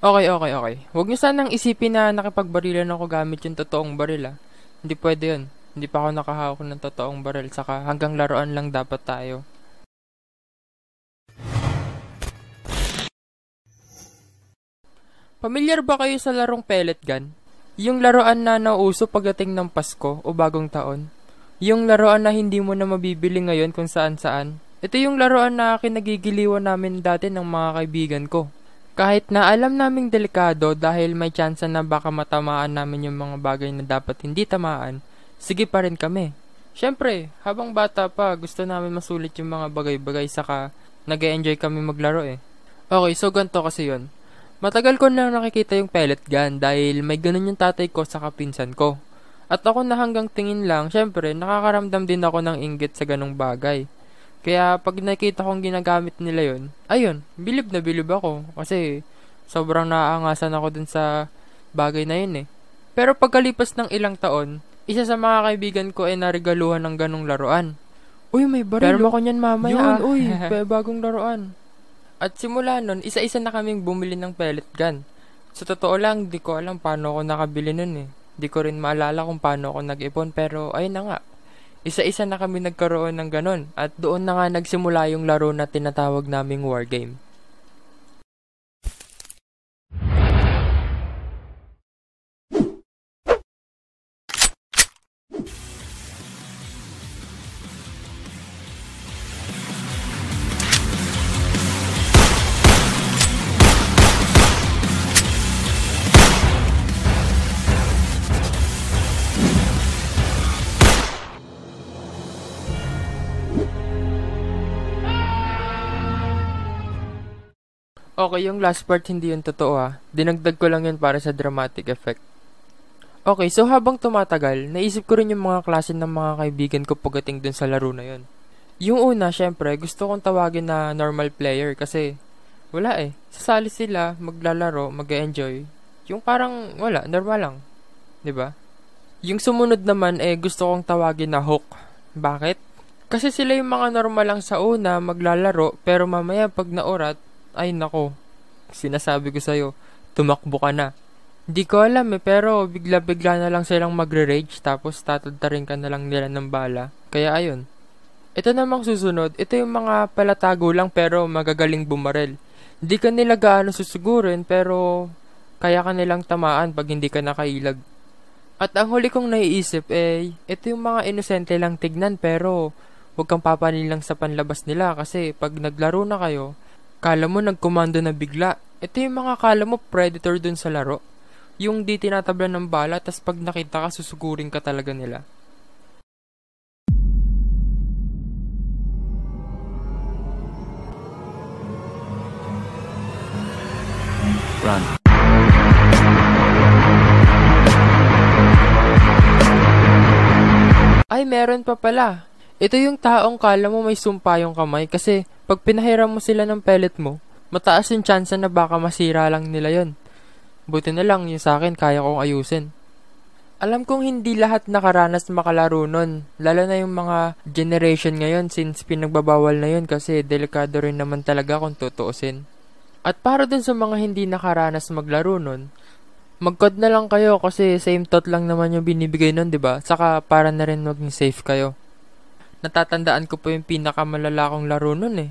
Okay, okay, okay. Huwag nyo sanang isipin na nakipagbarilan ako gamit yung totoong baril, ah. Hindi pwede yun. Hindi pa ako nakahawak ng totoong baril, saka hanggang laruan lang dapat tayo. Pamilyar ba kayo sa larong pellet gun? Yung laruan na nauso pagdating ng Pasko o bagong taon? Yung laruan na hindi mo na mabibili ngayon kung saan-saan? Ito yung laruan na kinagigiliwan namin dati ng mga kaibigan ko kahit na alam naming delikado dahil may tsansa na baka matamaan namin yung mga bagay na dapat hindi tamaan, sige pa rin kami. Siyempre, habang bata pa, gusto namin masulit yung mga bagay-bagay saka nag enjoy kami maglaro eh. Okay, so ganito kasi yon. Matagal ko na nakikita yung pellet gun dahil may ganun yung tatay ko sa kapinsan ko. At ako na hanggang tingin lang, syempre, nakakaramdam din ako ng inggit sa ganong bagay. Kaya pag nakita kong ginagamit nila yon ayun, bilib na bilib ako. Kasi sobrang naaangasan ako dun sa bagay na yun eh. Pero pagkalipas ng ilang taon, isa sa mga kaibigan ko ay narigaluhan ng ganong laruan. Uy, may baril. Pero oh. ako niyan mamaya. Yun, ah. uy, bagong laruan. At simula nun, isa-isa na kaming bumili ng pellet gun. Sa totoo lang, di ko alam paano ako nakabili nun eh. Di ko rin maalala kung paano ako nag-ipon pero ayun na nga, isa-isa na kami nagkaroon ng ganon at doon na nga nagsimula yung laro na tinatawag naming wargame. Okay, yung last part hindi yun totoo ha. Ah. Dinagdag ko lang yun para sa dramatic effect. Okay, so habang tumatagal, naisip ko rin yung mga klase ng mga kaibigan ko pagdating dun sa laro na yun. Yung una, syempre, gusto kong tawagin na normal player kasi wala eh. Sasali sila, maglalaro, mag enjoy Yung parang wala, normal lang. ba? Diba? Yung sumunod naman eh gusto kong tawagin na hook. Bakit? Kasi sila yung mga normal lang sa una, maglalaro, pero mamaya pag naurat, ay nako, Sinasabi ko sa'yo, tumakbo ka na. Hindi ko alam eh, pero bigla-bigla na lang silang magre-rage tapos tatadtarin ka na lang nila ng bala. Kaya ayun. Ito namang susunod, ito yung mga palatago lang pero magagaling bumarel. Hindi ka nila gaano susugurin pero kaya ka nilang tamaan pag hindi ka nakailag. At ang huli kong naiisip eh, ito yung mga inosente lang tignan pero huwag kang papanilang sa panlabas nila kasi pag naglaro na kayo, Kala mo nagkomando na bigla. Ito yung mga kala mo predator dun sa laro. Yung di tinatablan ng bala tas pag nakita ka susugurin ka talaga nila. Run. Ay, meron pa pala. Ito yung taong kala mo may sumpa yung kamay kasi pag pinahiram mo sila ng pellet mo, mataas yung tsansa na baka masira lang nila yon. Buti na lang yung sa akin kaya kong ayusin. Alam kong hindi lahat nakaranas makalaro nun, lalo na yung mga generation ngayon since pinagbabawal na yun kasi delikado rin naman talaga kung tutuusin. At para dun sa mga hindi nakaranas maglaro nun, mag-code na lang kayo kasi same thought lang naman yung binibigay nun, ba Saka para na rin maging safe kayo natatandaan ko pa yung pinakamalala kong laro nun eh.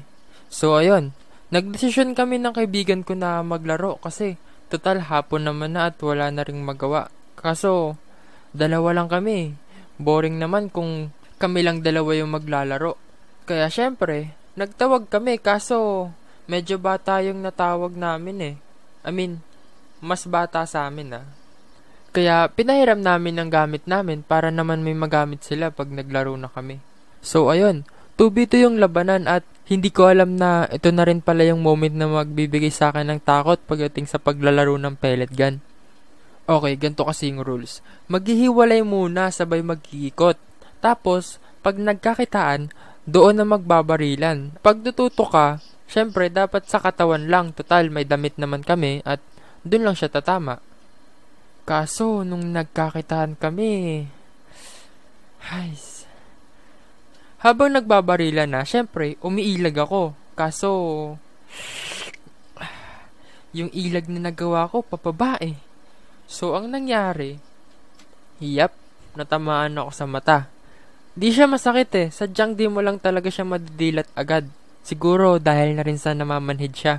So ayun, nagdesisyon kami ng kaibigan ko na maglaro kasi total hapon naman na at wala na ring magawa. Kaso, dalawa lang kami. Boring naman kung kami lang dalawa yung maglalaro. Kaya syempre, nagtawag kami kaso medyo bata yung natawag namin eh. I mean, mas bata sa amin ah. Kaya pinahiram namin ang gamit namin para naman may magamit sila pag naglaro na kami. So ayun, 2v2 yung labanan at hindi ko alam na ito na rin pala yung moment na magbibigay sa akin ng takot pagdating sa paglalaro ng pellet gun. Okay, ganito kasi yung rules. Maghihiwalay muna sabay magkikot. Tapos, pag nagkakitaan, doon na magbabarilan. Pag tututo ka, syempre dapat sa katawan lang. Total, may damit naman kami at doon lang siya tatama. Kaso, nung nagkakitaan kami... Ay, habang nagbabarila na, syempre, umiilag ako. Kaso, yung ilag na nagawa ko, pababa eh. So, ang nangyari, yap, natamaan ako sa mata. Di siya masakit eh, sadyang di mo lang talaga siya madidilat agad. Siguro dahil na rin sa namamanhid siya.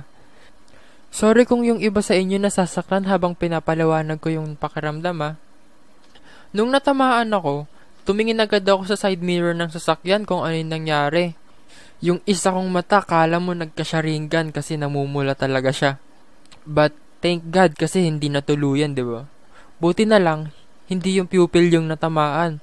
Sorry kung yung iba sa inyo nasasaktan habang pinapalawanag ko yung pakiramdam ah. Nung natamaan ako, Tumingin agad ako sa side mirror ng sasakyan kung ano yung nangyari. Yung isa kong mata, kala mo nagkasharingan kasi namumula talaga siya. But thank God kasi hindi natuluyan, di ba? Buti na lang, hindi yung pupil yung natamaan.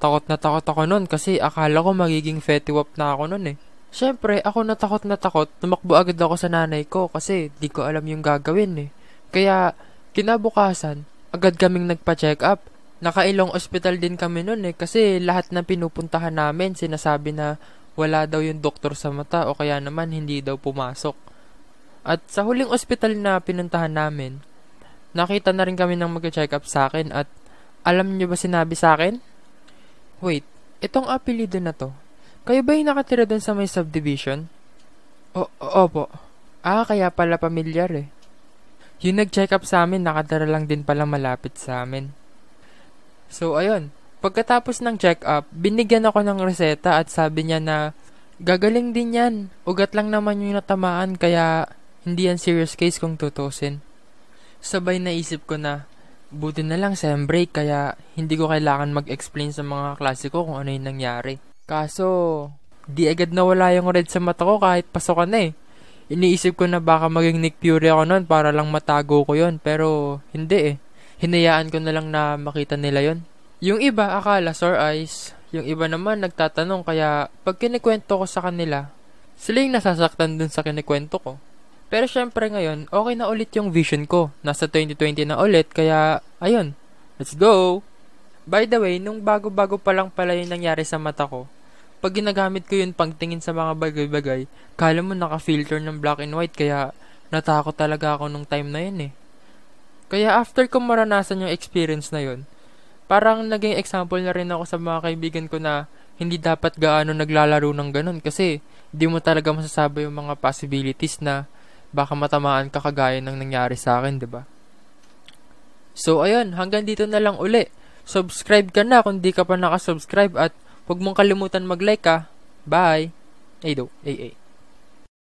Takot na takot ako nun kasi akala ko magiging fetty na ako nun eh. Siyempre, ako na takot na takot, tumakbo agad ako sa nanay ko kasi di ko alam yung gagawin eh. Kaya, kinabukasan, agad kaming nagpa-check up nakailong ospital din kami noon eh kasi lahat ng pinupuntahan namin sinasabi na wala daw yung doktor sa mata o kaya naman hindi daw pumasok. At sa huling ospital na pinuntahan namin, nakita na rin kami ng mag-check up sa akin at alam niyo ba sinabi sa akin? Wait, itong apelido na to, kayo ba yung nakatira dun sa may subdivision? O, opo. Ah, kaya pala pamilyar eh. Yung nag-check up sa amin, nakatira lang din pala malapit sa amin. So, ayun. Pagkatapos ng check-up, binigyan ako ng reseta at sabi niya na gagaling din yan. Ugat lang naman yung natamaan kaya hindi yan serious case kung tutusin. Sabay naisip ko na buti na lang sem break kaya hindi ko kailangan mag-explain sa mga klase ko kung ano yung nangyari. Kaso, di agad wala yung red sa mata ko kahit pasokan na eh. Iniisip ko na baka maging Nick Fury ako noon para lang matago ko yon pero hindi eh hinayaan ko na lang na makita nila yon. Yung iba akala sore eyes, yung iba naman nagtatanong kaya pag kinikwento ko sa kanila, sila yung nasasaktan dun sa kinikwento ko. Pero syempre ngayon, okay na ulit yung vision ko. Nasa 2020 na ulit kaya ayun, let's go! By the way, nung bago-bago pa lang pala yung nangyari sa mata ko, pag ginagamit ko yun pagtingin sa mga bagay-bagay, kala mo naka-filter ng black and white kaya natakot talaga ako nung time na yun eh. Kaya after kong maranasan yung experience na yun, parang naging example na rin ako sa mga kaibigan ko na hindi dapat gaano naglalaro ng ganun kasi hindi mo talaga masasabi yung mga possibilities na baka matamaan ka kagaya ng nangyari sa akin, ba? Diba? So, ayun, hanggang dito na lang uli. Subscribe ka na kung di ka pa nakasubscribe at huwag mong kalimutan mag-like ka. Bye! Ay do, ay ay.